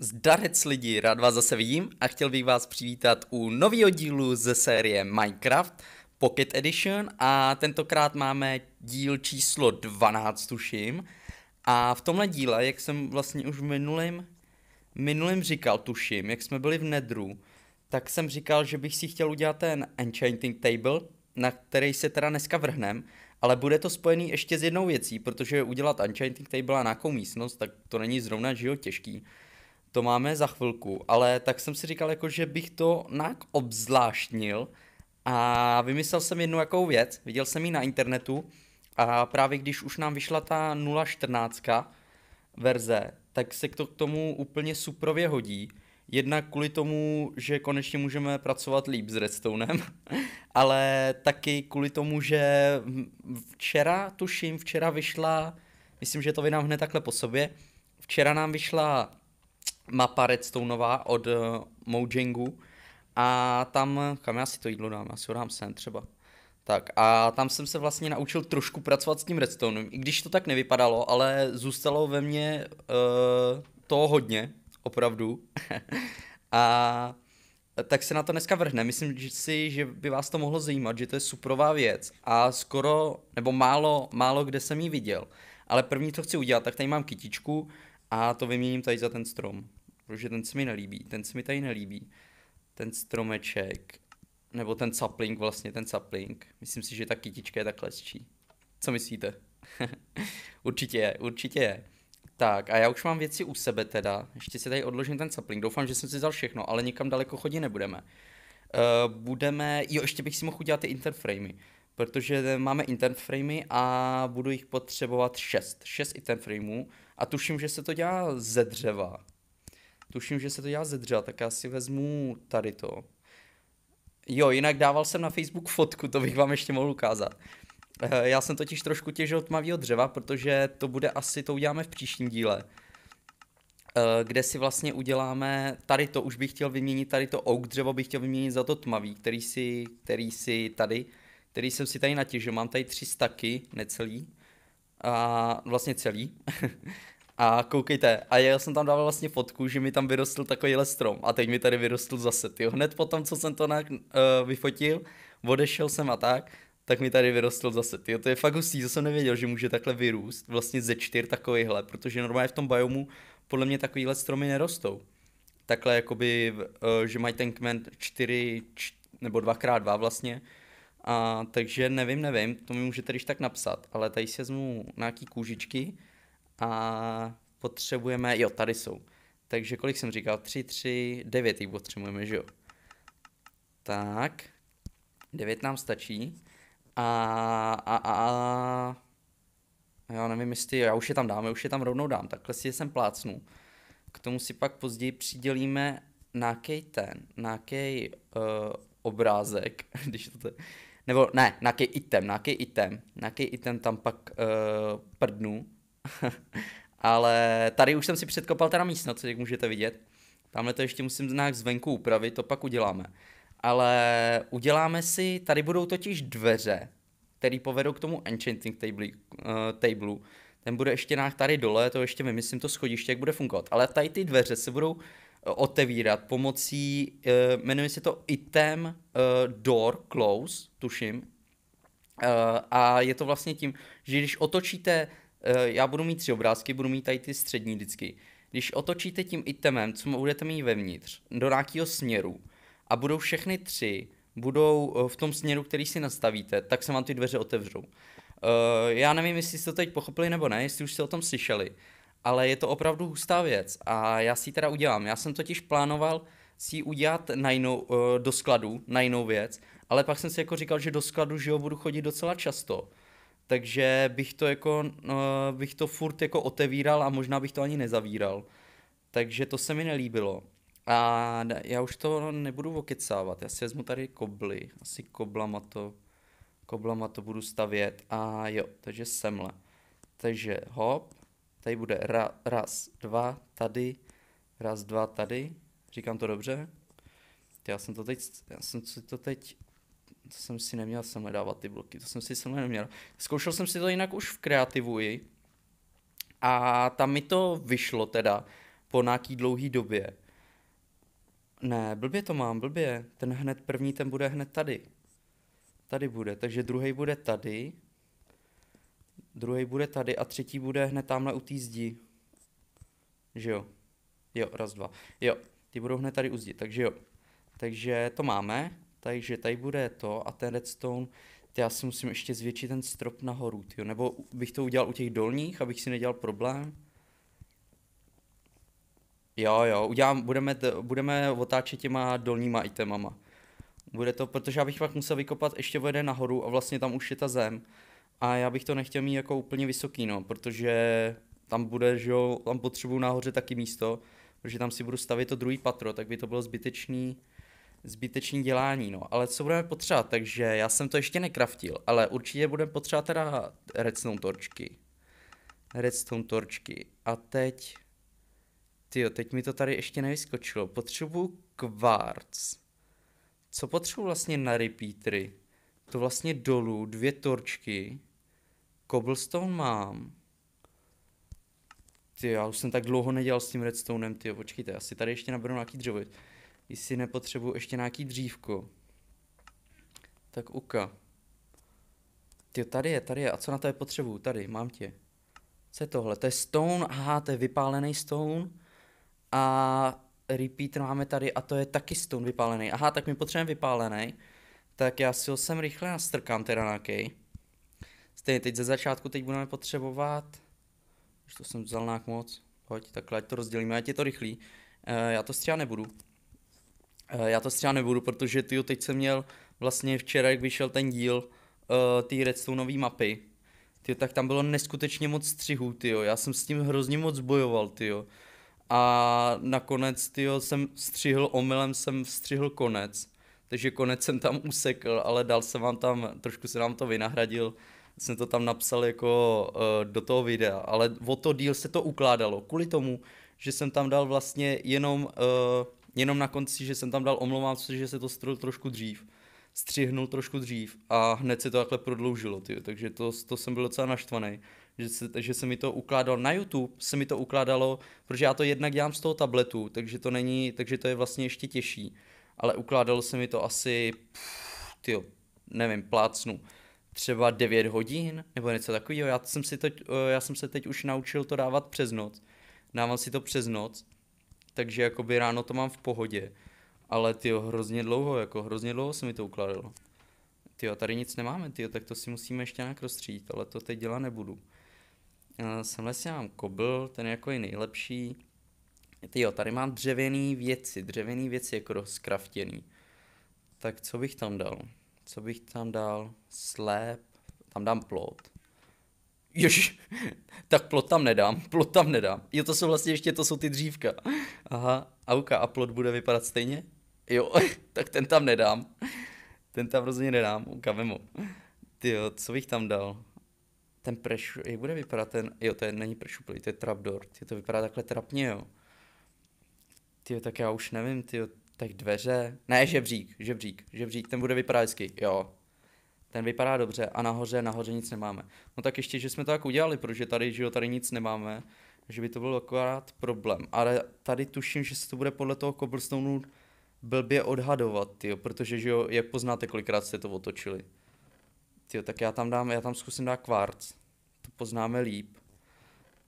Zdarec lidi, rád vás zase vidím a chtěl bych vás přivítat u nového dílu ze série Minecraft Pocket Edition a tentokrát máme díl číslo 12 tuším a v tomhle díle, jak jsem vlastně už v minulém, minulém říkal tuším, jak jsme byli v Nedru, tak jsem říkal, že bych si chtěl udělat ten Enchanting Table, na který se teda dneska vrhnem, ale bude to spojený ještě s jednou věcí, protože udělat Enchanting Table a nějakou místnost, tak to není zrovna, žijo těžký to máme za chvilku, ale tak jsem si říkal, jako, že bych to nějak obzvláštnil a vymyslel jsem jednu jakou věc, viděl jsem ji na internetu a právě když už nám vyšla ta 014 verze, tak se to k tomu úplně suprově hodí. Jednak kvůli tomu, že konečně můžeme pracovat líp s Redstonem, ale taky kvůli tomu, že včera, tuším, včera vyšla, myslím, že to vy nám hned takhle po sobě, včera nám vyšla mapa Redstoneová od uh, Mojangu a tam, kam já si to jídlo dám, já si ho dám sem třeba. Tak a tam jsem se vlastně naučil trošku pracovat s tím redstoneem, i když to tak nevypadalo, ale zůstalo ve mně uh, eh, to hodně, opravdu. a tak se na to dneska vrhne. Myslím že si, že by vás to mohlo zajímat, že to je suprová věc a skoro, nebo málo, málo kde jsem ji viděl. Ale první, co chci udělat, tak tady mám kytičku a to vyměním tady za ten strom protože ten se mi nelíbí, ten se mi tady nelíbí, ten stromeček, nebo ten sapling vlastně, ten sapling, myslím si, že ta kytička je tak lesčí. Co myslíte? určitě je, určitě je. Tak a já už mám věci u sebe teda, ještě si tady odložím ten sapling, doufám, že jsem si vzal všechno, ale nikam daleko chodit nebudeme. Uh, budeme, jo ještě bych si mohl udělat ty interframey, protože máme interframey a budu jich potřebovat 6, 6 interframeů a tuším, že se to dělá ze dřeva, Tuším, že se to dělá ze dřeva, tak já si vezmu tady to. Jo, jinak dával jsem na Facebook fotku, to bych vám ještě mohl ukázat. Eh, já jsem totiž trošku těžil tmavého dřeva, protože to bude asi, to uděláme v příštím díle. Eh, kde si vlastně uděláme, tady to už bych chtěl vyměnit, tady to oak dřevo bych chtěl vyměnit za to tmavý, který si, který si tady, který jsem si tady natěžil. Mám tady tři staky, necelý, a vlastně celý. A koukejte, a já jsem tam dával vlastně fotku, že mi tam vyrostl takovýhle strom a teď mi tady vyrostl zase, ty hned po tom, co jsem to na, uh, eh, vyfotil, odešel jsem a tak, tak mi tady vyrostl zase. Tyjo, to je fakt hustý, zase jsem nevěděl, že může takhle vyrůst vlastně ze čtyř takovýhle, protože normálně v tom biomu podle mě takovýhle stromy nerostou. Takhle jakoby, uh, že mají ten kmen čtyři, čtyři nebo dvakrát dva vlastně, a, takže nevím, nevím, to mi můžete když tak napsat, ale tady si vezmu nějaký kůžičky a potřebujeme, jo, tady jsou. Takže kolik jsem říkal? 3, 3, 9 jich potřebujeme, že jo? Tak, 9 nám stačí. A, a, a, a já nevím, jestli, já už je tam dám, já už je tam rovnou dám, takhle si je sem plácnu. K tomu si pak později přidělíme nějaký ten, nějaký uh, eh, obrázek, když to, to nebo ne, nějaký item, nějaký item, nějaký item tam pak uh, prdnu Ale tady už jsem si předkopal teda místno, co jak můžete vidět. Tamhle to ještě musím nějak zvenku upravit, to pak uděláme. Ale uděláme si, tady budou totiž dveře, které povedou k tomu enchanting table, uh, tableu. Ten bude ještě nějak tady dole, to ještě vymyslím to schodiště, jak bude fungovat. Ale tady ty dveře se budou eh, otevírat pomocí, uh, jmenuje se to item uh, door close, tuším. Uh, a je to vlastně tím, že když otočíte Eh, já budu mít tři obrázky, budu mít tady ty střední vždycky. Když otočíte tím itemem, co budete mít vevnitř, do nějakého směru a budou všechny tři, budou eh, v tom směru, který si nastavíte, tak se vám ty dveře otevřou. Eh, já nevím, jestli jste to teď pochopili nebo ne, jestli už jste o tom slyšeli, ale je to opravdu hustá věc a já si ji teda udělám. Já jsem totiž plánoval si ji udělat na jinou, do skladu, na jinou věc, ale pak jsem si jako říkal, že do skladu, že jo, budu chodit docela často, takže bych to jako, uh, bych to furt jako otevíral a možná bych to ani nezavíral. Takže to se mi nelíbilo. A já už to nebudu okecávat, já si vezmu tady kobly, asi koblama to, koblama to budu stavět a jo, takže semle. Takže hop, tady bude ra, raz, dva, tady, raz, dva, tady, říkám to dobře? Já jsem to teď, já jsem si to teď to jsem si neměl sem dávat ty bloky, to jsem si sem neměl. Zkoušel jsem si to jinak už v kreativu i. A tam mi to vyšlo teda po nějaký dlouhý době. Ne, blbě to mám, blbě. Ten hned první, ten bude hned tady. Tady bude, takže druhý bude tady. Druhý bude tady a třetí bude hned tamhle u té zdi. Že jo? Jo, raz, dva. Jo, ty budou hned tady u zdi, takže jo. Takže to máme. Takže tady bude to a ten redstone, ty já si musím ještě zvětšit ten strop nahoru, tyjo. nebo bych to udělal u těch dolních, abych si nedělal problém. Jo, jo, udělám, budeme, budeme otáčet těma dolníma itemama. Bude to, protože já bych pak musel vykopat ještě vede nahoru a vlastně tam už je ta zem. A já bych to nechtěl mít jako úplně vysoký, no, protože tam bude, že jo, tam potřebuju nahoře taky místo, protože tam si budu stavět to druhý patro, tak by to bylo zbytečný zbytečný dělání, no. Ale co budeme potřebovat, takže já jsem to ještě nekraftil, ale určitě budeme potřebovat teda redstone torčky. Redstone torčky. A teď... Tyjo, teď mi to tady ještě nevyskočilo. Potřebuju kvarc. Co potřebuji vlastně na repeatery? To vlastně dolů, dvě torčky. Cobblestone mám. Ty, já už jsem tak dlouho nedělal s tím redstonem, ty počkejte, asi tady ještě naberu nějaký dřevo jestli nepotřebuji ještě nějaký dřívku. Tak uka. Ty tady je, tady je. A co na to je potřebuju? Tady, mám tě. Co je tohle? To je stone, aha, to je vypálený stone. A repeat máme tady a to je taky stone vypálený. Aha, tak mi potřebujeme vypálený. Tak já si ho sem rychle nastrkám teda kej. Stejně teď ze začátku teď budeme potřebovat... Už to jsem vzal nějak moc. Pojď, takhle, ať to rozdělíme, ať je to rychlý. Uh, já to stříhat nebudu. Eh, já to třeba nebudu, protože ty teď jsem měl vlastně včera, jak vyšel ten díl uh, eh, té redstoneové mapy, ty tak tam bylo neskutečně moc střihů, ty já jsem s tím hrozně moc bojoval, ty a nakonec, ty jsem střihl omylem, jsem střihl konec, takže konec jsem tam usekl, ale dal jsem vám tam, trošku se nám to vynahradil, jsem to tam napsal jako uh, do toho videa, ale o to díl se to ukládalo, kvůli tomu, že jsem tam dal vlastně jenom uh, jenom na konci, že jsem tam dal omlouvám se, že se to strhl trošku dřív, střihnul trošku dřív a hned se to takhle prodloužilo, tyjo. takže to, to jsem byl docela naštvaný, že se, že se mi to ukládalo, na YouTube se mi to ukládalo, protože já to jednak dělám z toho tabletu, takže to není, takže to je vlastně ještě těžší, ale ukládalo se mi to asi, tyjo, nevím, plácnu, třeba 9 hodin nebo něco takového. Já jsem, si to, eh, já jsem se teď už naučil to dávat přes noc. Dávám si to přes noc takže jakoby ráno to mám v pohodě. Ale ty hrozně dlouho, jako hrozně dlouho se mi to ukládalo. Ty tady nic nemáme, ty tak to si musíme ještě nějak rozstřídit, ale to teď dělat nebudu. Eh, semhle si mám kobl, ten jako je nejlepší. Ty jo, tady mám dřevěný věci, dřevěný věci jako rozkraftěný. Tak co bych tam dal? Co bych tam dal? Slep, tam dám plot Jož, tak plot tam nedám, plot tam nedám. Jo, to jsou vlastně ještě, to jsou ty dřívka. Aha, auka, a plot bude vypadat stejně? Jo, tak ten tam nedám. Ten tam rozhodně nedám, uka, vemu. jo, co bych tam dal? Ten preš, jak bude vypadat ten, jo, to je, není prešuplý, to je trapdoor, ty to vypadá takhle trapně, jo. Ty jo, tak já už nevím, Ty jo, tak dveře, ne, žebřík, žebřík, žebřík, ten bude vypadat hezky, jo, ten vypadá dobře a nahoře, nahoře nic nemáme. No tak ještě, že jsme to tak udělali, protože tady, že jo, tady nic nemáme, že by to byl akorát problém. Ale tady tuším, že se to bude podle toho cobblestoneu blbě odhadovat, jo, protože, že jo, jak poznáte, kolikrát jste to otočili. Tyjo, tak já tam dám, já tam zkusím dát kvarc. To poznáme líp.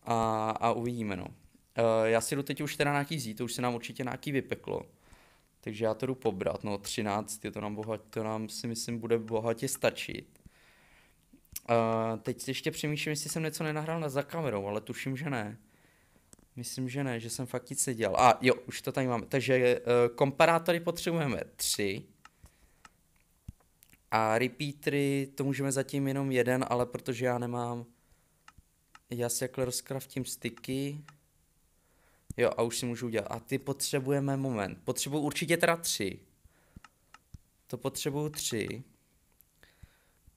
A, a uvidíme, no. Uh, já si jdu teď už teda nějaký zí, to už se nám určitě nějaký vypeklo. Takže já to jdu pobrat, no 13, to nám, bohat, to nám si myslím bude bohatě stačit. Uh, teď ještě přemýšlím, jestli jsem něco nenahrál na za kamerou, ale tuším, že ne. Myslím, že ne, že jsem fakt nic nedělal. A jo, už to tady máme. Takže uh, komparátory potřebujeme tři. A repeatry to můžeme zatím jenom jeden, ale protože já nemám... Já si jakhle rozkraftím styky. Jo, a už si můžu udělat. A ty potřebujeme moment. Potřebuju určitě teda tři. To potřebuju tři.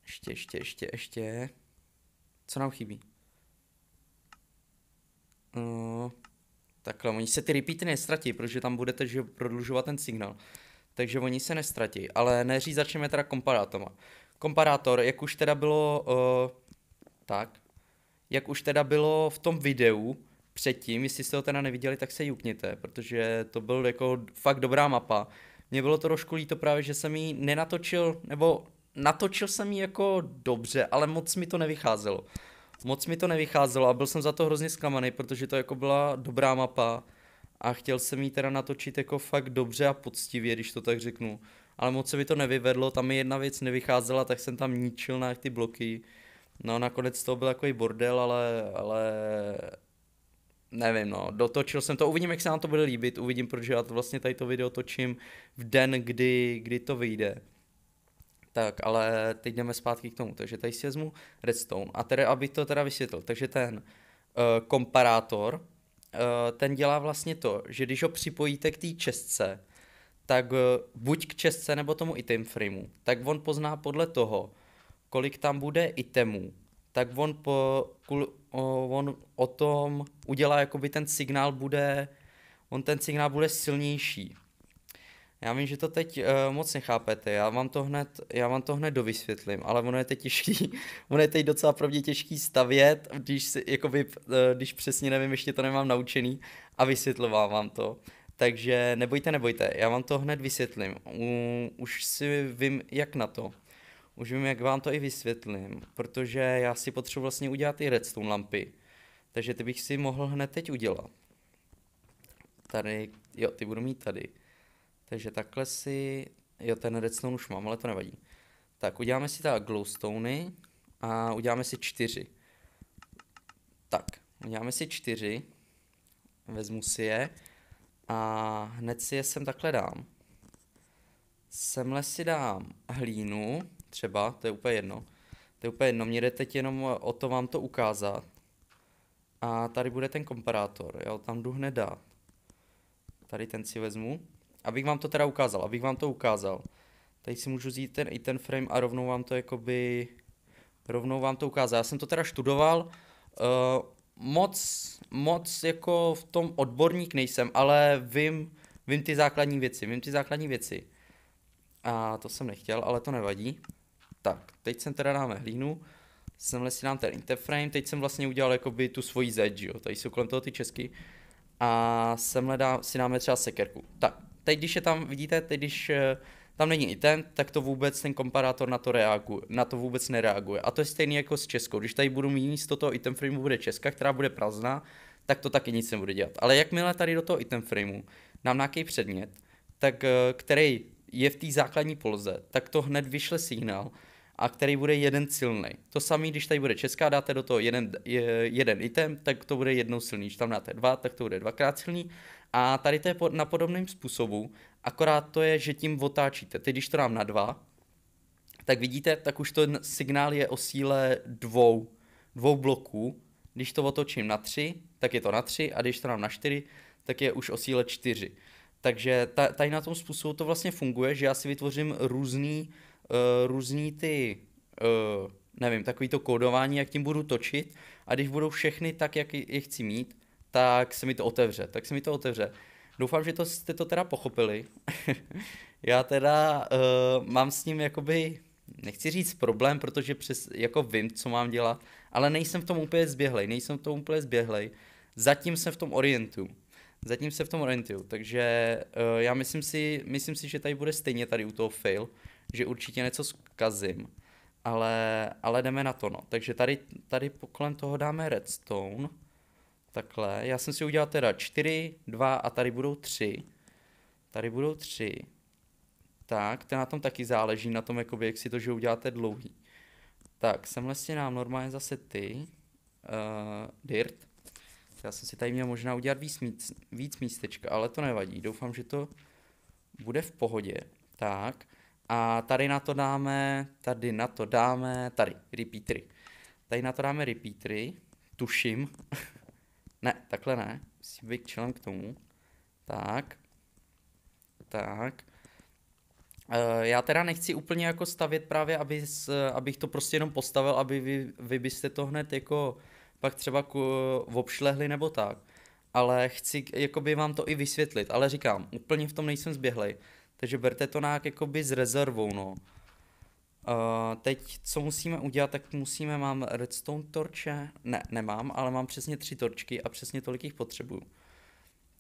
Ještě, ještě, ještě, ještě. Co nám chybí? No, takhle, oni se ty repeaty nestratí, protože tam budete že prodlužovat ten signál. Takže oni se nestratí, ale neříct začneme teda komparátoma. Komparátor, jak už teda bylo, uh, tak, jak už teda bylo v tom videu, předtím, jestli jste ho teda neviděli, tak se jukněte, protože to byl jako fakt dobrá mapa. Mně bylo to trošku líto právě, že jsem ji nenatočil, nebo natočil jsem ji jako dobře, ale moc mi to nevycházelo. Moc mi to nevycházelo a byl jsem za to hrozně zklamaný, protože to jako byla dobrá mapa a chtěl jsem ji teda natočit jako fakt dobře a poctivě, když to tak řeknu. Ale moc se mi to nevyvedlo, tam mi jedna věc nevycházela, tak jsem tam ničil na ty bloky. No nakonec to byl takový bordel, ale, ale nevím, no, dotočil jsem to, uvidím, jak se nám to bude líbit, uvidím, protože já to vlastně tady to video točím v den, kdy, kdy to vyjde. Tak, ale teď jdeme zpátky k tomu, takže tady si vezmu redstone. A tedy, aby to teda vysvětlil, takže ten uh, komparátor, uh, ten dělá vlastně to, že když ho připojíte k té čestce, tak uh, buď k čestce nebo tomu item frameu, tak on pozná podle toho, kolik tam bude itemů, tak on po, o, on o tom udělá, jako by ten signál bude, on ten signál bude silnější. Já vím, že to teď uh, moc nechápete, já vám, to hned, já vám to hned dovysvětlím, ale ono je teď těžký, ono je teď docela pravdě těžký stavět, když, si, jakoby, uh, když přesně nevím, ještě to nemám naučený a vysvětlovám vám to. Takže nebojte, nebojte, já vám to hned vysvětlím. U, už si vím, jak na to. Už vím, jak vám to i vysvětlím, protože já si potřebuji vlastně udělat i redstone lampy. Takže ty bych si mohl hned teď udělat. Tady, jo, ty budu mít tady. Takže takhle si, jo, ten redstone už mám, ale to nevadí. Tak uděláme si tak glowstony a uděláme si čtyři. Tak, uděláme si čtyři, vezmu si je a hned si je sem takhle dám. Semhle si dám hlínu, třeba, to je úplně jedno. To je úplně jedno, mě jde teď jenom o to vám to ukázat. A tady bude ten komparátor, jo, tam jdu hned dát. Tady ten si vezmu. Abych vám to teda ukázal, abych vám to ukázal. Tady si můžu vzít ten, i ten frame a rovnou vám to jakoby, rovnou vám to ukázal. Já jsem to teda študoval, uh, moc, moc jako v tom odborník nejsem, ale vím, vím ty základní věci, vím ty základní věci. A to jsem nechtěl, ale to nevadí tak, teď jsem teda dáme hlínu, semhle si dám ten interframe, teď jsem vlastně udělal jakoby tu svoji Z, jo, tady jsou kolem toho ty česky. A semhle dá, si dáme třeba sekerku. Tak, teď když je tam, vidíte, teď když eh, tam není ten, tak to vůbec ten komparátor na to reaguje, na to vůbec nereaguje. A to je stejný jako s Českou. Když tady budu mít místo toho item frameu bude Česka, která bude prázdná, tak to taky nic nebude dělat. Ale jakmile tady do toho item frameu nám nějaký předmět, tak eh, který je v té základní poloze, tak to hned vyšle signál, a který bude jeden silný. To samé, když tady bude česká, dáte do toho jeden, jeden item, tak to bude jednou silný. Když tam dáte dva, tak to bude dvakrát silný. A tady to je na podobném způsobu, akorát to je, že tím otáčíte. Teď když to dám na dva, tak vidíte, tak už ten signál je o síle dvou, dvou bloků. Když to otočím na tři, tak je to na tři a když to dám na čtyři, tak je už o síle čtyři. Takže tady na tom způsobu to vlastně funguje, že já si vytvořím různý uh, Eh, různý ty, eh, nevím, takový to kódování, jak tím budu točit a když budou všechny tak, jak je chci mít, tak se mi to otevře, tak se mi to otevře. Doufám, že to, jste to teda pochopili. Já teda uh, mám s ním jakoby, nechci říct problém, protože přes, jako vím, co mám dělat, ale nejsem v tom úplně zběhlej, nejsem v tom úplně zběhlej. Zatím jsem v tom orientu. Zatím se v tom orientuju, takže uh, já myslím si, myslím si, že tady bude stejně tady u toho fail, že určitě něco zkazím, ale, ale jdeme na to, no. Takže tady, tady kolem toho dáme redstone, takhle. Já jsem si udělal teda 4, 2 a tady budou 3. Tady budou 3. Tak, to na tom taky záleží, na tom, jakoby, jak si to, že uděláte dlouhý. Tak, sem lesně nám normálně zase ty, uh, dirt. Já jsem si tady měl možná udělat víc, víc místečka, ale to nevadí. Doufám, že to bude v pohodě. Tak, a tady na to dáme, tady na to dáme, tady, repeatry. Tady na to dáme repeatry. tuším. ne, takhle ne, musím být člen k tomu. Tak, tak. Eh, já teda nechci úplně jako stavět právě, aby, abych to prostě jenom postavil, aby vy, vy byste to hned jako pak třeba k, obšlehli nebo tak. Ale chci jakoby vám to i vysvětlit, ale říkám, úplně v tom nejsem zběhlej. Takže berte to nějak jakoby s rezervou, no. Uh, teď, co musíme udělat, tak musíme, mám redstone torče, ne, nemám, ale mám přesně tři torčky a přesně tolik jich potřebuju.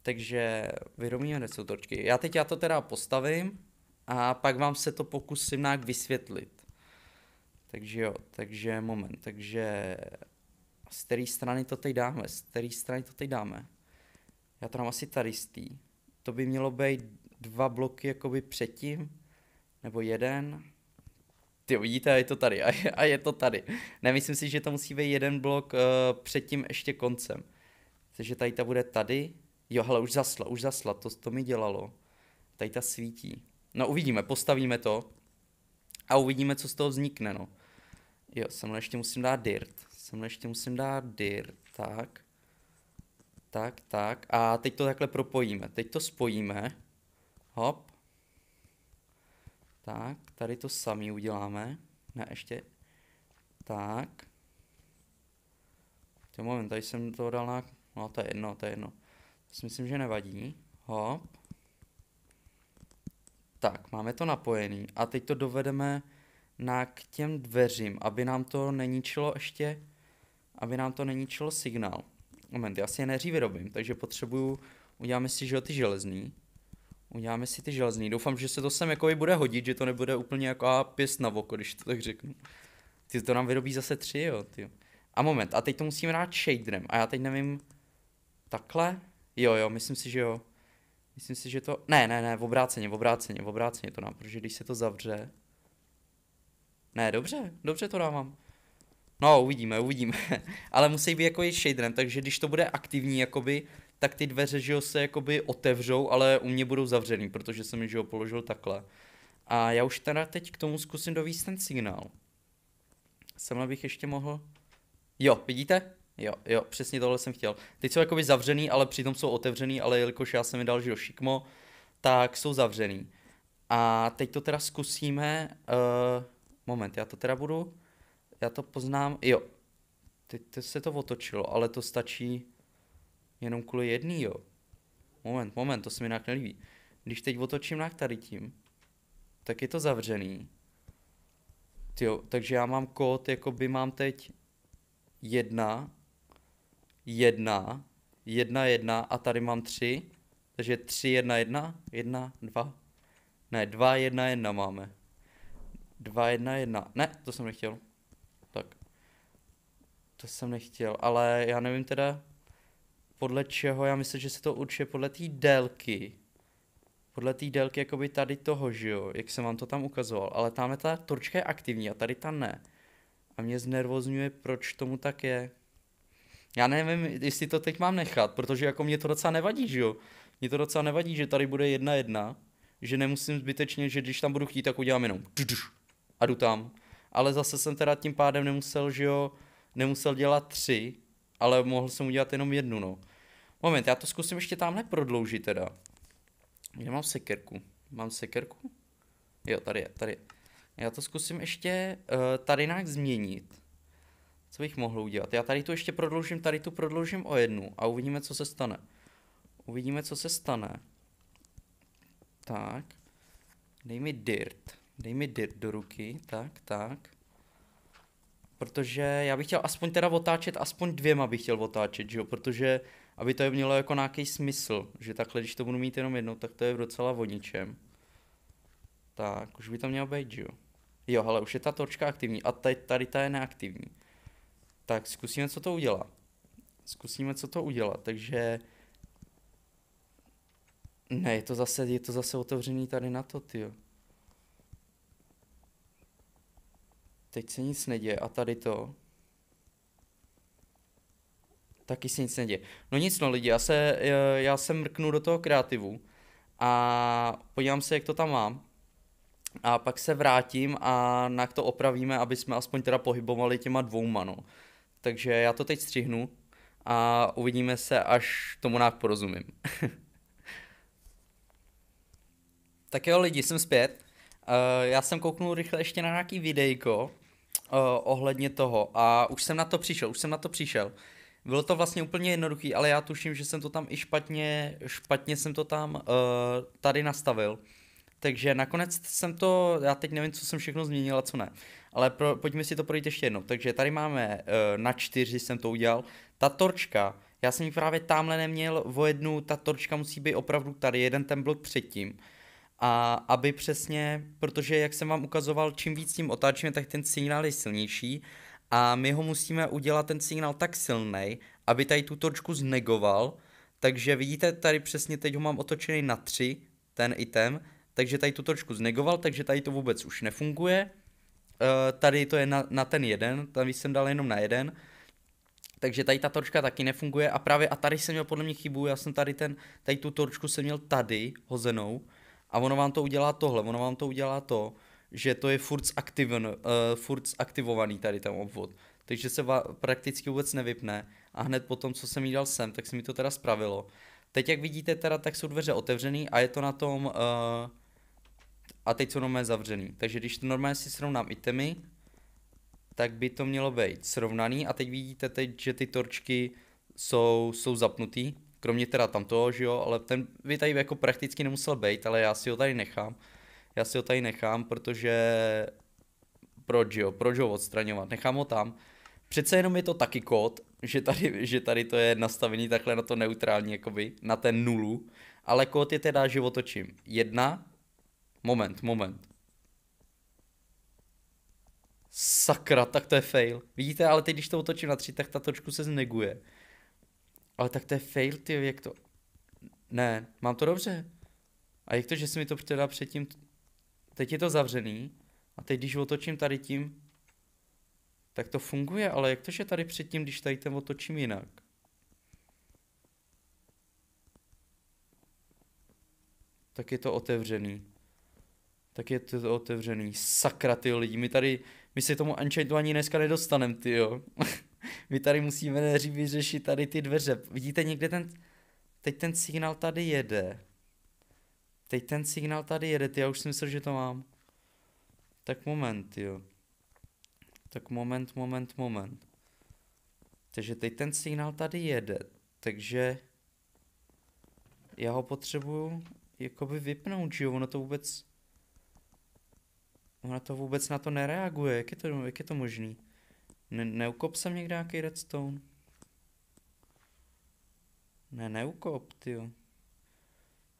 Takže vyrobíme redstone torčky. Já teď já to teda postavím a pak vám se to pokusím nějak vysvětlit. Takže jo, takže moment, takže z které strany to teď dáme, z které strany to teď dáme. Já to mám asi tady z To by mělo být dva bloky jakoby předtím, nebo jeden. Ty vidíte, je to tady a je, a je to tady. Nemyslím si, že to musí být jeden blok uh, eh, před tím ještě koncem. Takže tady ta bude tady. Jo, hele, už zasla, už zasla, to, to mi dělalo. Tady ta svítí. No uvidíme, postavíme to a uvidíme, co z toho vznikne, no. Jo, mnou ještě musím dát dirt. mnou ještě musím dát dirt, tak. Tak, tak. A teď to takhle propojíme. Teď to spojíme. Hop. Tak, tady to samý uděláme. Ne, ještě. Tak. Ten moment, tady jsem to dal na... No, to je jedno, to je jedno. To si myslím, že nevadí. Hop. Tak, máme to napojený. A teď to dovedeme na k těm dveřím, aby nám to neníčilo, ještě, aby nám to neníčilo signál. Moment, já si je neří vyrobím, takže potřebuju, uděláme si, že ty železný. Uděláme si ty železný. Doufám, že se to sem jako i bude hodit, že to nebude úplně jako a pěst na voko, když to tak řeknu. Ty to nám vyrobí zase tři, jo, ty. A moment, a teď to musím dát shaderem. A já teď nevím, takhle? Jo, jo, myslím si, že jo. Myslím si, že to... Ne, ne, ne, v obráceně, v obráceně, v obráceně to nám, protože když se to zavře... Ne, dobře, dobře to dávám. No, uvidíme, uvidíme. Ale musí být jako i shaderem, takže když to bude aktivní, jakoby, tak ty dveře, že jo, se jakoby otevřou, ale u mě budou zavřený, protože jsem je, položil takhle. A já už teda teď k tomu zkusím dovíst ten signál. Semhle bych ještě mohl... Jo, vidíte? Jo, jo, přesně tohle jsem chtěl. Teď jsou jakoby zavřený, ale přitom jsou otevřený, ale jelikož já jsem je dal, žil šikmo, tak jsou zavřený. A teď to teda zkusíme... Uh, moment, já to teda budu... Já to poznám... Jo. Teď se to otočilo, ale to stačí jenom kvůli jedný, jo. Moment, moment, to se mi nějak nelíbí. Když teď otočím nějak tady tím, tak je to zavřený. Jo, takže já mám kód, jako by mám teď jedna, jedna, jedna, jedna a tady mám tři, takže tři, jedna, jedna, jedna, dva, ne, dva, jedna, jedna máme. Dva, jedna, jedna, ne, to jsem nechtěl. Tak, to jsem nechtěl, ale já nevím teda, podle čeho, já myslím, že se to určuje podle té délky. Podle té délky jakoby tady toho, že jo, jak jsem vám to tam ukazoval. Ale tam ta torčka je aktivní a tady ta ne. A mě znervozňuje, proč tomu tak je. Já nevím, jestli to teď mám nechat, protože jako mě to docela nevadí, že jo. Mě to docela nevadí, že tady bude jedna jedna, že nemusím zbytečně, že když tam budu chtít, tak udělám jenom a jdu tam. Ale zase jsem teda tím pádem nemusel, že jo, nemusel dělat tři, ale mohl jsem udělat jenom jednu, no. Moment, já to zkusím ještě tamhle prodloužit teda. Kde mám sekerku? Mám sekerku? Jo, tady je, tady je. Já to zkusím ještě uh, tady nějak změnit. Co bych mohl udělat? Já tady tu ještě prodloužím, tady tu prodloužím o jednu a uvidíme, co se stane. Uvidíme, co se stane. Tak. Dej mi dirt. Dej mi dirt do ruky. Tak, tak. Protože já bych chtěl aspoň teda otáčet, aspoň dvěma bych chtěl otáčet, že jo? Protože uh, aby to mělo jako nějaký smysl, že takhle, když to budu mít jenom jednou, tak to je docela o ničem. Tak, už by to mělo být, jo? Jo, ale už je ta torčka aktivní a tady, tady ta je neaktivní. Tak zkusíme, co to udělá. Zkusíme, co to udělá, takže... Ne, je to zase, je to zase otevřený tady na to, ty. Teď se nic neděje a tady to taky se nic neděje. No nic no lidi, já se, eh, já se mrknu do toho kreativu a podívám se, jak to tam mám. A pak se vrátím a nak to opravíme, aby jsme aspoň teda pohybovali těma dvouma, no. Takže já to teď střihnu a uvidíme se, až tomu nějak porozumím. tak jo lidi, jsem zpět. Eh, já jsem kouknul rychle ještě na nějaký videjko eh, ohledně toho a už jsem na to přišel, už jsem na to přišel. Bylo to vlastně úplně jednoduchý, ale já tuším, že jsem to tam i špatně, špatně jsem to tam uh, tady nastavil. Takže nakonec jsem to, já teď nevím, co jsem všechno změnil a co ne, ale pro, pojďme si to projít ještě jednou. Takže tady máme uh, na čtyři jsem to udělal. Ta torčka, já jsem ji právě tamhle neměl o jednu, ta torčka musí být opravdu tady, jeden ten blok předtím. A aby přesně, protože jak jsem vám ukazoval, čím víc tím otáčíme, tak ten signál je silnější a my ho musíme udělat ten signál tak silný, aby tady tu točku znegoval, takže vidíte, tady přesně teď ho mám otočený na 3, ten item, takže tady tu točku znegoval, takže tady to vůbec už nefunguje. Eh, tady to je na, na ten jeden, tam jsem dal jenom na jeden, takže tady ta torčka taky nefunguje a právě a tady jsem měl podle mě chybu, já jsem tady ten, tady tu torčku jsem měl tady hozenou a ono vám to udělá tohle, ono vám to udělá to, že to je furt, aktiven, uh, furt aktivovaný tady ten obvod. Takže se va- prakticky vůbec nevypne a hned po tom, co jsem jí dal sem, tak se mi to teda spravilo. Teď jak vidíte teda, tak jsou dveře otevřený a je to na tom uh, a teď jsou normálně zavřený. Takže když to normálně si srovnám itemy, tak by to mělo být srovnaný a teď vidíte teď, že ty torčky jsou, jsou zapnutý, kromě teda tamtoho, že jo, ale ten by tady jako prakticky nemusel být, ale já si ho tady nechám já si ho tady nechám, protože proč jo, proč ho odstraňovat, nechám ho tam. Přece jenom je to taky kód, že tady, že tady to je nastavení takhle na to neutrální, jakoby, na ten nulu, ale kód je teda, že otočím. Jedna, moment, moment. Sakra, tak to je fail. Vidíte, ale teď, když to otočím na tři, tak ta točku se zneguje. Ale tak to je fail, ty, jak to... Ne, mám to dobře. A jak to, že se mi to teda předtím teď je to zavřený a teď, když otočím tady tím, tak to funguje, ale jak to, že tady předtím, když tady ten otočím jinak? Tak je to otevřený. Tak je to otevřený. Sakra, ty lidi, my tady, my se tomu Unchained ani dneska nedostaneme, ty jo. my tady musíme neří vyřešit tady ty dveře. Vidíte někde ten, teď ten signál tady jede. Teď ten signál tady jede, ty já už si myslel, že to mám. Tak moment, jo. Tak moment, moment, moment. Takže teď ten signál tady jede, takže já ho potřebuju jakoby vypnout, že jo, ono to vůbec, Ona to vůbec na to nereaguje, jak je to, jak je to možný? Ne, neukop jsem někde nějaký redstone? Ne, neukop, ty jo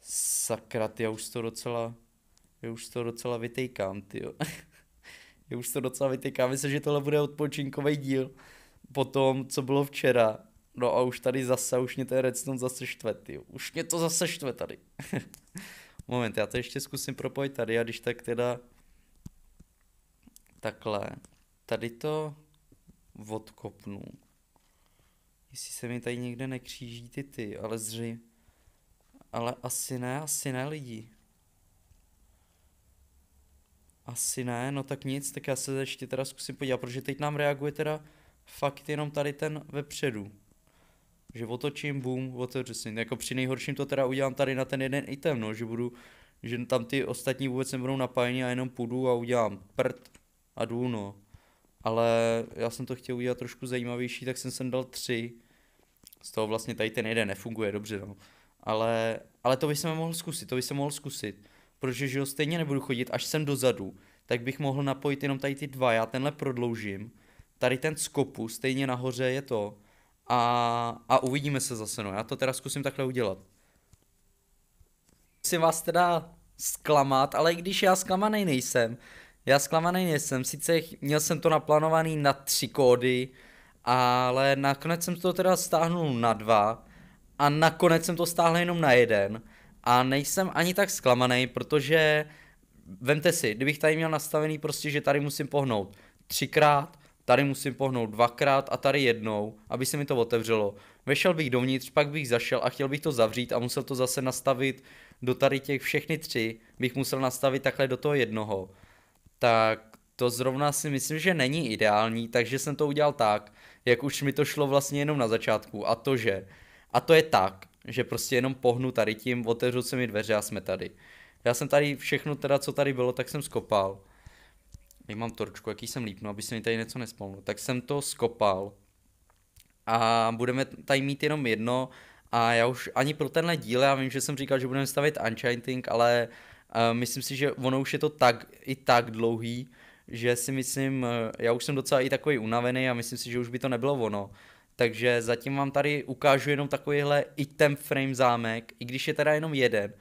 sakrat, já už to docela, já už to docela vytýkám, ty. já už to docela vytýkám, myslím, že tohle bude odpočinkový díl po tom, co bylo včera. No a už tady zase, už mě ten redstone zase štve, ty. Už mě to zase štve tady. Moment, já to ještě zkusím propojit tady a když tak teda takhle, tady to odkopnu. Jestli se mi tady někde nekříží ty ty, ale zřejmě ale asi ne, asi ne lidi. Asi ne, no tak nic, tak já se ještě teda zkusím podívat, protože teď nám reaguje teda fakt jenom tady ten vepředu. Že otočím, boom, otevřu si. Jako při nejhorším to teda udělám tady na ten jeden item, no, že budu, že tam ty ostatní vůbec nebudou napájeni a jenom půjdu a udělám prd a jdu, no. Ale já jsem to chtěl udělat trošku zajímavější, tak jsem sem dal tři. Z toho vlastně tady ten jeden nefunguje dobře, no. Ale, ale to bych se mohl zkusit, to bych se mohl zkusit. Protože že jo, stejně nebudu chodit až sem dozadu, tak bych mohl napojit jenom tady ty dva, já tenhle prodloužím, tady ten skopu, stejně nahoře je to a, a uvidíme se zase, no, já to teda zkusím takhle udělat. Musím vás teda zklamat, ale i když já zklamaný nejsem, já zklamaný nejsem, sice měl jsem to naplánovaný na tři kódy, ale nakonec jsem to teda stáhnul na dva, a nakonec jsem to stáhl jenom na jeden a nejsem ani tak zklamaný, protože vemte si, kdybych tady měl nastavený prostě, že tady musím pohnout třikrát, tady musím pohnout dvakrát a tady jednou, aby se mi to otevřelo. Vešel bych dovnitř, pak bych zašel a chtěl bych to zavřít a musel to zase nastavit do tady těch všechny tři, bych musel nastavit takhle do toho jednoho. Tak to zrovna si myslím, že není ideální, takže jsem to udělal tak, jak už mi to šlo vlastně jenom na začátku a to, že a to je tak, že prostě jenom pohnu tady tím, otevřu se mi dveře a jsme tady. Já jsem tady všechno teda, co tady bylo, tak jsem skopal. Já mám torčku, jaký jsem lípnu, aby se mi tady něco nespomnělo. Tak jsem to skopal. A budeme tady mít jenom jedno. A já už ani pro tenhle díl, já vím, že jsem říkal, že budeme stavit Unchained ale uh, myslím si, že ono už je to tak, i tak dlouhý, že si myslím, eh, já už jsem docela i takový unavený a myslím si, že už by to nebylo ono. Takže zatím vám tady ukážu jenom takovýhle item frame zámek, i když je teda jenom jeden.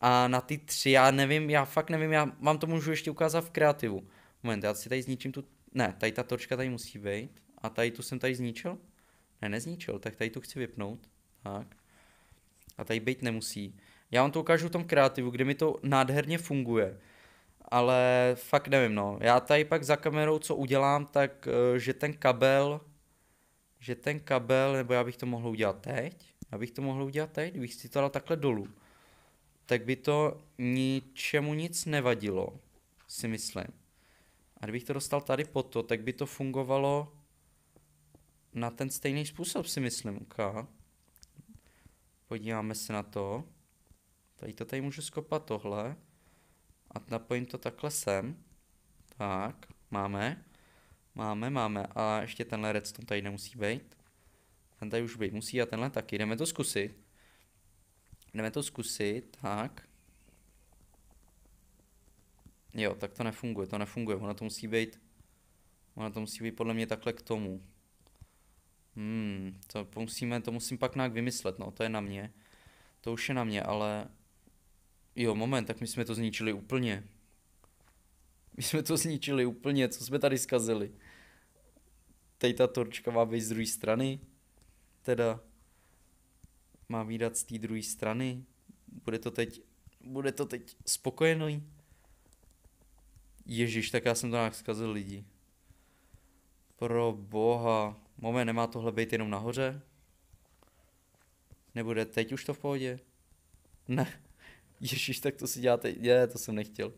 A na ty tři, já nevím, já fakt nevím, já vám to můžu ještě ukázat v kreativu. Moment, já si tady zničím tu, ne, tady ta točka tady musí být. A tady tu jsem tady zničil? Ne, nezničil, tak tady tu chci vypnout. Tak. A tady být nemusí. Já vám to ukážu v tom kreativu, kde mi to nádherně funguje. Ale fakt nevím, no. Já tady pak za kamerou, co udělám, tak, eh, že ten kabel že ten kabel, nebo já bych to mohl udělat teď, já bych to mohl udělat teď, kdybych si to dal takhle dolů, tak by to ničemu nic nevadilo, si myslím. A kdybych to dostal tady po to, tak by to fungovalo na ten stejný způsob, si myslím. Ka. Podíváme se na to. Tady to tady můžu skopat tohle. A napojím to takhle sem. Tak, máme. Máme, máme. A ještě tenhle redstone tady nemusí být. Ten tady už být musí a tenhle taky. Jdeme to zkusit. Jdeme to zkusit, tak. Jo, tak to nefunguje, to nefunguje. Ono to musí být, ono to musí být podle mě takhle k tomu. Hmm, to musíme, to musím pak nějak vymyslet, no, to je na mě. To už je na mě, ale... Jo, moment, tak my jsme to zničili úplně. My jsme to zničili úplně, co jsme tady zkazili. Teď ta torčka má být z druhé strany, teda má výdat z té druhé strany. Bude to teď, bude to teď spokojený. Ježíš, tak já jsem to nějak zkazil lidi. Pro boha. Moment, nemá tohle být jenom nahoře? Nebude teď už to v pohodě? Ne. Ježíš, tak to si děláte. Je, to jsem nechtěl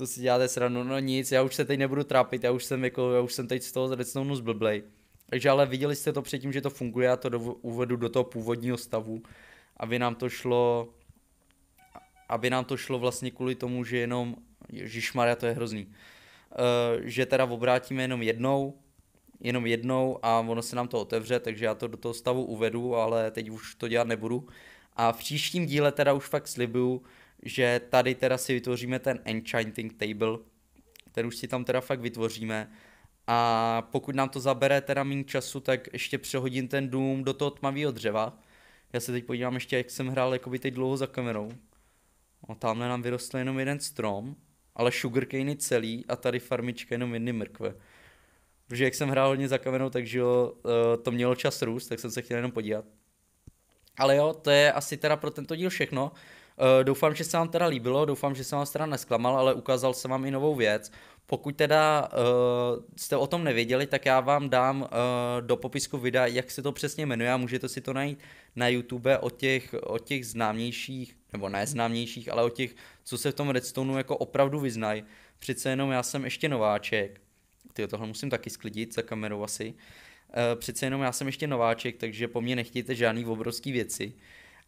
to si děláte sranu, no nic, já už se teď nebudu trápit, já už jsem jako, já už jsem teď z toho zrecnou zblblej. Takže ale viděli jste to předtím, že to funguje, já to do, uvedu do toho původního stavu, aby nám to šlo, aby nám to šlo vlastně kvůli tomu, že jenom, ježišmarja, to je hrozný, uh, že teda obrátíme jenom jednou, jenom jednou a ono se nám to otevře, takže já to do toho stavu uvedu, ale teď už to dělat nebudu. A v příštím díle teda už fakt slibuju, že tady teda si vytvoříme ten enchanting table, ten už si tam teda fakt vytvoříme a pokud nám to zabere teda méně času, tak ještě přehodím ten dům do toho tmavého dřeva. Já se teď podívám ještě, jak jsem hrál jakoby teď dlouho za kamerou. No, tamhle nám vyrostl jenom jeden strom, ale sugarcane celý a tady farmička jenom jedny mrkve. Protože jak jsem hrál hodně za kamerou, takže jo, eh, to mělo čas růst, tak jsem se chtěl jenom podívat. Ale jo, to je asi teda pro tento díl všechno. Eh, doufám, že se vám teda líbilo, doufám, že se vám teda nesklamal, ale ukázal jsem vám i novou věc. Pokud teda uh, jste o tom nevěděli, tak já vám dám uh, do popisku videa, jak se to přesně jmenuje a můžete si to najít na YouTube o těch, o těch známějších, nebo neznámějších, ale o těch, co se v tom redstoneu jako opravdu vyznají. Přece jenom já jsem ještě nováček. Ty tohle musím taky sklidit za kamerou asi. Uh, přece jenom já jsem ještě nováček, takže po mně nechtějte žádný obrovský věci. Uh,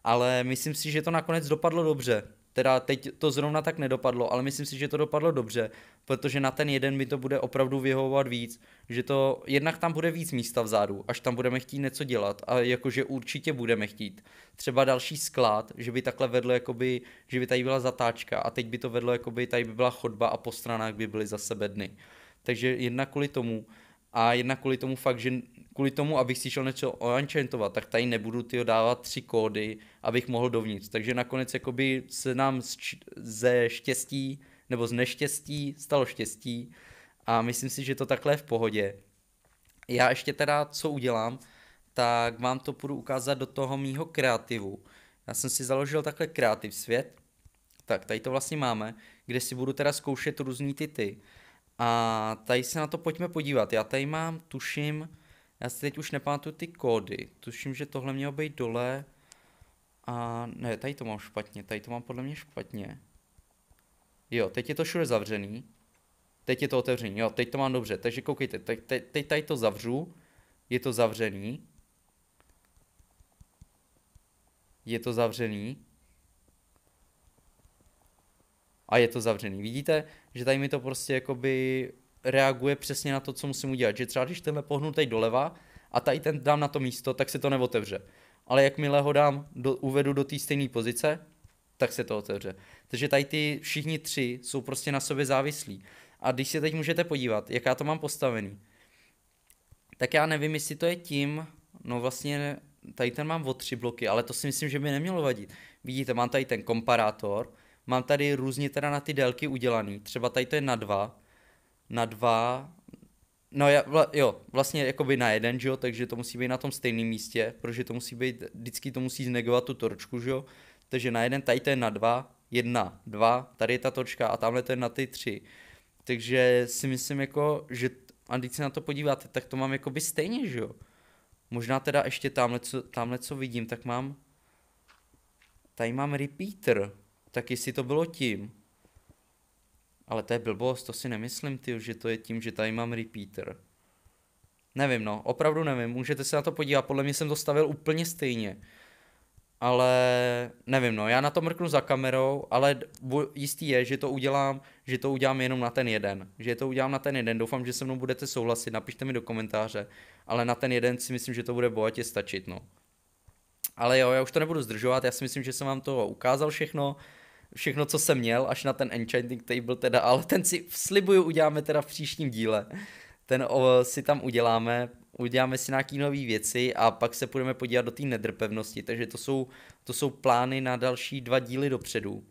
ale myslím si, že to nakonec dopadlo dobře. Teda teď to zrovna tak nedopadlo, ale myslím si, že to dopadlo dobře, protože na ten jeden mi to bude opravdu vyhovovat víc, že to jednak tam bude víc místa vzadu, až tam budeme chtít něco dělat a jakože určitě budeme chtít. Třeba další sklad, že by takhle vedlo jakoby, že by tady byla zatáčka a teď by to vedlo jakoby, tady by byla chodba a po stranách by byly za sebe dny. Takže jednak kvůli tomu a jednak kvůli tomu fakt, že kvůli tomu, abych si šel něco oanchentovat, tak tady nebudu ty dávat tři kódy, abych mohl dovnitř. Takže nakonec jakoby se nám ze štěstí nebo z neštěstí stalo štěstí a myslím si, že to takhle je v pohodě. Já ještě teda, co udělám, tak vám to půjdu ukázat do toho mýho kreativu. Já jsem si založil takhle kreativ svět, tak tady to vlastně máme, kde si budu teda zkoušet různý ty ty. A tady se na to pojďme podívat. Já tady mám, tuším, já si teď už nepamatuju ty kódy. Tuším, že tohle mělo být dole. A ne, tady to mám špatně, tady to mám podle mě špatně. Jo, teď je to všude zavřený. Teď je to otevřený, jo, teď to mám dobře. Takže koukejte, teď, teď, teď tady to zavřu. Je to zavřený. Je to zavřený. A je to zavřený. Vidíte, že tady mi to prostě jakoby reaguje přesně na to, co musím udělat. Že třeba když tenhle pohnu teď doleva a tady ten dám na to místo, tak se to neotevře. Ale jakmile ho dám, do, uvedu do té stejné pozice, tak se to otevře. Takže tady ty všichni tři jsou prostě na sobě závislí. A když se teď můžete podívat, jak já to mám postavený, tak já nevím, jestli to je tím, no vlastně tady ten mám o tři bloky, ale to si myslím, že by nemělo vadit. Vidíte, mám tady ten komparátor, mám tady různě teda na ty délky udělaný, třeba tady to je na dva, na dva, no já, vla, jo, vlastně jakoby na jeden, že jo, takže to musí být na tom stejném místě, protože to musí být, vždycky to musí znegovat tu torčku, že jo, takže na jeden tady to je na dva, jedna, dva, tady je ta torčka a tamhle to je na ty tři. Takže si myslím jako, že, a když se na to podíváte, tak to mám jako by stejně, že jo. Možná teda ještě tamhle co, tamhle, co vidím, tak mám, tady mám repeater, tak jestli to bylo tím, ale to je blbost, to si nemyslím, ty, že to je tím, že tady mám repeater. Nevím, no, opravdu nevím, můžete se na to podívat, podle mě jsem to stavil úplně stejně. Ale nevím, no, já na to mrknu za kamerou, ale jistý je, že to udělám, že to udělám jenom na ten jeden. Že to udělám na ten jeden, doufám, že se mnou budete souhlasit, napište mi do komentáře, ale na ten jeden si myslím, že to bude bohatě stačit, no. Ale jo, já už to nebudu zdržovat, já si myslím, že jsem vám to ukázal všechno všechno, co jsem měl, až na ten Enchanting Table teda, ale ten si slibuju uděláme teda v příštím díle. Ten o, si tam uděláme, uděláme si nějaký nové věci a pak se půjdeme podívat do té nedrpevnosti, takže to jsou, to jsou plány na další dva díly dopředu.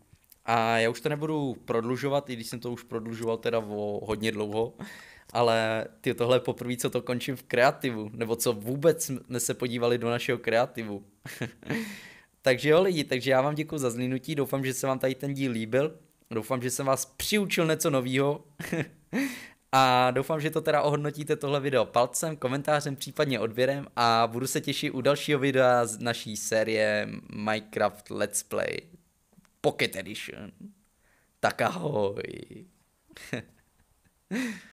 A já už to nebudu prodlužovat, i když jsem to už prodlužoval teda o hodně dlouho, ale ty tohle je poprvé, co to končím v kreativu, nebo co vůbec jsme se podívali do našeho kreativu. Takže jo lidi, takže já vám děkuji za zlínutí. doufám, že se vám tady ten díl líbil, doufám, že jsem vás přiučil něco novýho a doufám, že to teda ohodnotíte tohle video palcem, komentářem, případně odběrem a budu se těšit u dalšího videa z naší série Minecraft Let's Play Pocket Edition. Tak ahoj.